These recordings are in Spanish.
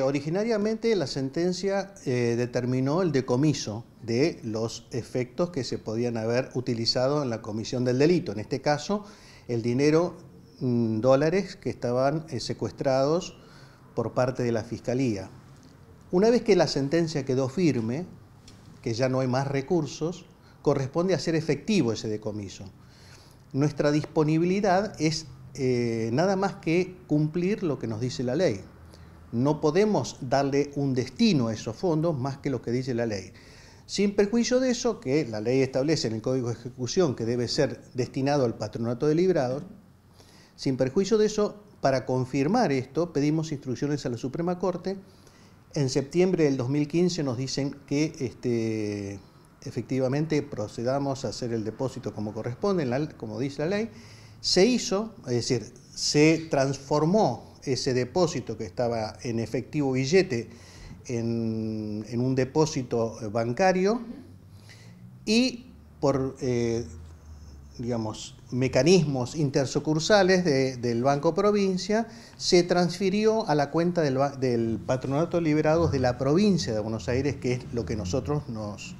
Originariamente la sentencia eh, determinó el decomiso de los efectos que se podían haber utilizado en la comisión del delito, en este caso el dinero mm, dólares que estaban eh, secuestrados por parte de la Fiscalía. Una vez que la sentencia quedó firme, que ya no hay más recursos, corresponde hacer efectivo ese decomiso. Nuestra disponibilidad es eh, nada más que cumplir lo que nos dice la ley. No podemos darle un destino a esos fondos más que lo que dice la ley. Sin perjuicio de eso, que la ley establece en el Código de Ejecución que debe ser destinado al patronato de librados, sin perjuicio de eso, para confirmar esto, pedimos instrucciones a la Suprema Corte. En septiembre del 2015 nos dicen que este, efectivamente procedamos a hacer el depósito como corresponde, como dice la ley. Se hizo, es decir, se transformó ese depósito que estaba en efectivo billete en, un depósito bancario y por, eh, digamos, mecanismos intersucursales del Banco Provincia, se transfirió a la cuenta del, Patronato Liberados de la provincia de Buenos Aires, que es lo que nosotros nos,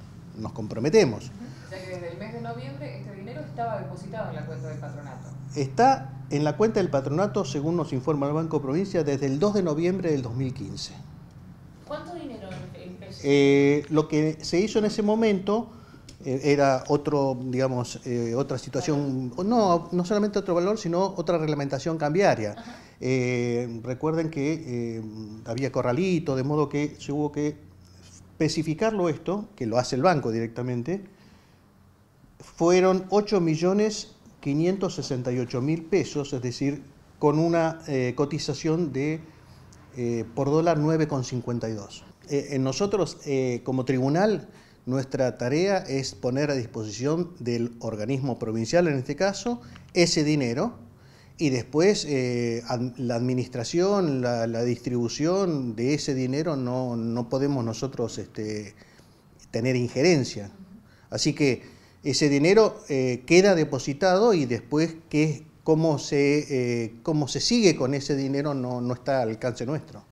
comprometemos. O sea que desde el mes de noviembre este dinero estaba depositado en la cuenta del patronato. Está en la cuenta del patronato, según nos informa el Banco Provincia, desde el 2 de noviembre del 2015. ¿Cuánto dinero empezó? Eh, lo que se hizo en ese momento eh, era otro, digamos, eh, otra situación, no, no solamente otro valor, sino otra reglamentación cambiaria. Eh, recuerden que había corralito, de modo que se hubo que especificarlo esto, que lo hace el banco directamente, fueron 8 millones 568 mil pesos, es decir, con una eh, cotización de eh, por dólar 9,52. Eh, en nosotros, como tribunal, nuestra tarea es poner a disposición del organismo provincial, en este caso, ese dinero y después la administración, la, distribución de ese dinero no, podemos nosotros este, tener injerencia. Así que ese dinero eh, queda depositado y después qué, cómo, se, eh, cómo se sigue con ese dinero no, no está al alcance nuestro.